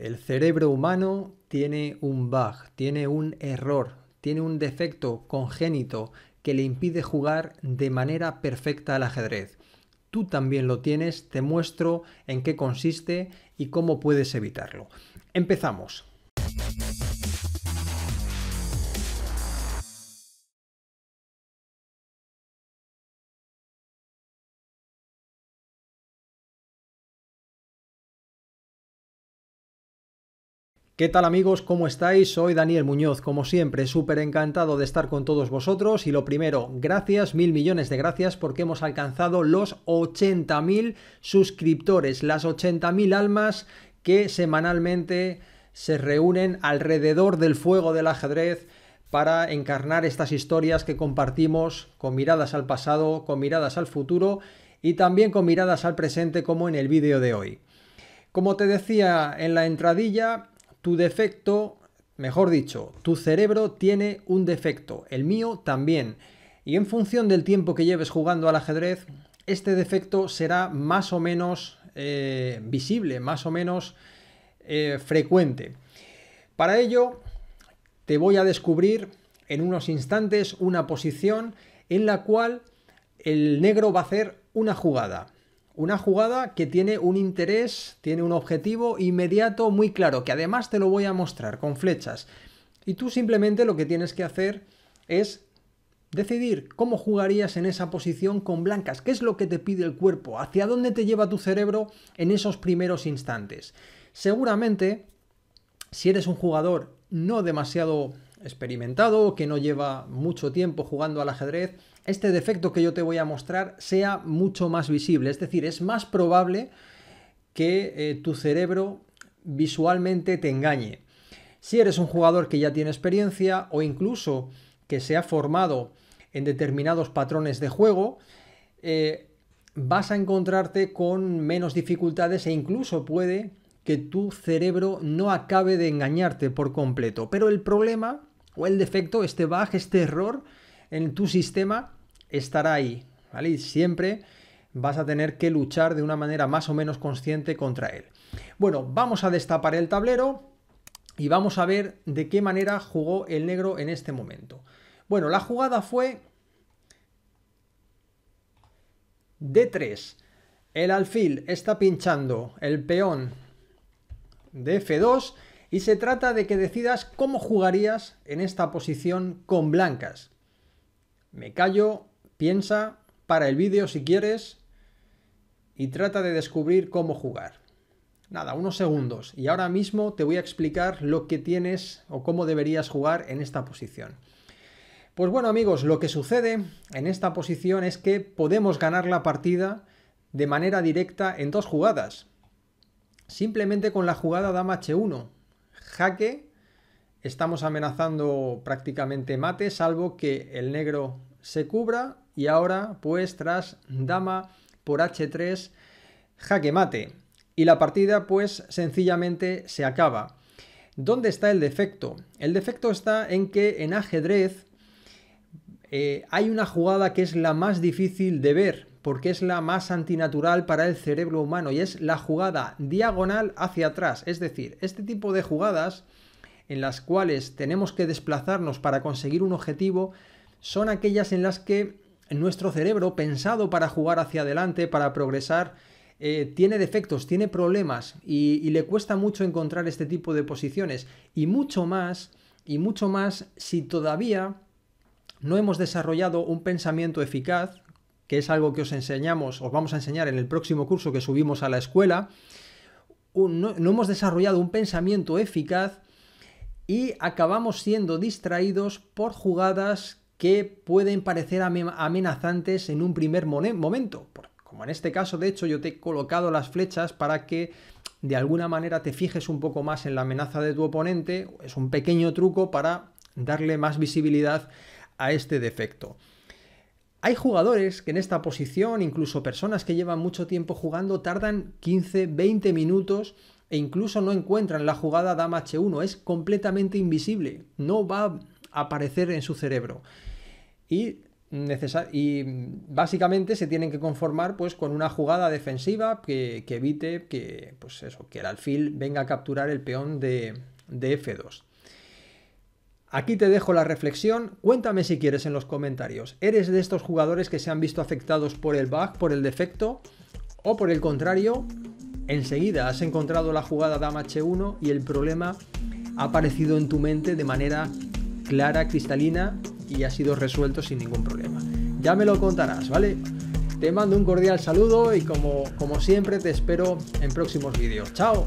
El cerebro humano tiene un bug, tiene un error, tiene un defecto congénito que le impide jugar de manera perfecta al ajedrez. Tú también lo tienes, te muestro en qué consiste y cómo puedes evitarlo. Empezamos. ¿Qué tal amigos? ¿Cómo estáis? Soy Daniel Muñoz, como siempre, súper encantado de estar con todos vosotros y lo primero, gracias, mil millones de gracias porque hemos alcanzado los 80.000 suscriptores, las 80.000 almas que semanalmente se reúnen alrededor del fuego del ajedrez para encarnar estas historias que compartimos con miradas al pasado, con miradas al futuro y también con miradas al presente como en el vídeo de hoy. Como te decía en la entradilla, tu defecto, mejor dicho, tu cerebro tiene un defecto, el mío también. Y en función del tiempo que lleves jugando al ajedrez, este defecto será más o menos eh, visible, más o menos eh, frecuente. Para ello, te voy a descubrir en unos instantes una posición en la cual el negro va a hacer una jugada. Una jugada que tiene un interés, tiene un objetivo inmediato muy claro, que además te lo voy a mostrar con flechas. Y tú simplemente lo que tienes que hacer es decidir cómo jugarías en esa posición con blancas, qué es lo que te pide el cuerpo, hacia dónde te lleva tu cerebro en esos primeros instantes. Seguramente, si eres un jugador no demasiado experimentado o que no lleva mucho tiempo jugando al ajedrez, este defecto que yo te voy a mostrar sea mucho más visible. Es decir, es más probable que eh, tu cerebro visualmente te engañe. Si eres un jugador que ya tiene experiencia o incluso que se ha formado en determinados patrones de juego, eh, vas a encontrarte con menos dificultades e incluso puede que tu cerebro no acabe de engañarte por completo. Pero el problema o el defecto, este bug, este error en tu sistema estará ahí, ¿vale? siempre vas a tener que luchar de una manera más o menos consciente contra él. Bueno, vamos a destapar el tablero y vamos a ver de qué manera jugó el negro en este momento. Bueno, la jugada fue D3. El alfil está pinchando el peón de F2 y se trata de que decidas cómo jugarías en esta posición con blancas. Me callo, piensa para el vídeo si quieres y trata de descubrir cómo jugar. Nada, unos segundos y ahora mismo te voy a explicar lo que tienes o cómo deberías jugar en esta posición. Pues bueno amigos, lo que sucede en esta posición es que podemos ganar la partida de manera directa en dos jugadas. Simplemente con la jugada dama h1, jaque. Estamos amenazando prácticamente mate, salvo que el negro se cubra. Y ahora, pues, tras dama por h3, jaque mate. Y la partida, pues, sencillamente se acaba. ¿Dónde está el defecto? El defecto está en que en ajedrez eh, hay una jugada que es la más difícil de ver porque es la más antinatural para el cerebro humano y es la jugada diagonal hacia atrás. Es decir, este tipo de jugadas en las cuales tenemos que desplazarnos para conseguir un objetivo son aquellas en las que nuestro cerebro, pensado para jugar hacia adelante, para progresar, eh, tiene defectos, tiene problemas y, y le cuesta mucho encontrar este tipo de posiciones y mucho más, y mucho más si todavía no hemos desarrollado un pensamiento eficaz que es algo que os enseñamos, os vamos a enseñar en el próximo curso que subimos a la escuela, no, no hemos desarrollado un pensamiento eficaz y acabamos siendo distraídos por jugadas que pueden parecer amenazantes en un primer momento. Como en este caso, de hecho, yo te he colocado las flechas para que de alguna manera te fijes un poco más en la amenaza de tu oponente. Es un pequeño truco para darle más visibilidad a este defecto. Hay jugadores que en esta posición, incluso personas que llevan mucho tiempo jugando, tardan 15, 20 minutos e incluso no encuentran la jugada dama h1. Es completamente invisible, no va a aparecer en su cerebro. Y, básicamente se tienen que conformar pues, con una jugada defensiva que, evite que, pues eso, que el alfil venga a capturar el peón de F2. Aquí te dejo la reflexión, cuéntame si quieres en los comentarios, ¿eres de estos jugadores que se han visto afectados por el bug, por el defecto? ¿O por el contrario, enseguida has encontrado la jugada dama H1 y el problema ha aparecido en tu mente de manera clara, cristalina y ha sido resuelto sin ningún problema? Ya me lo contarás, ¿vale? Te mando un cordial saludo y como, como siempre te espero en próximos vídeos. ¡Chao!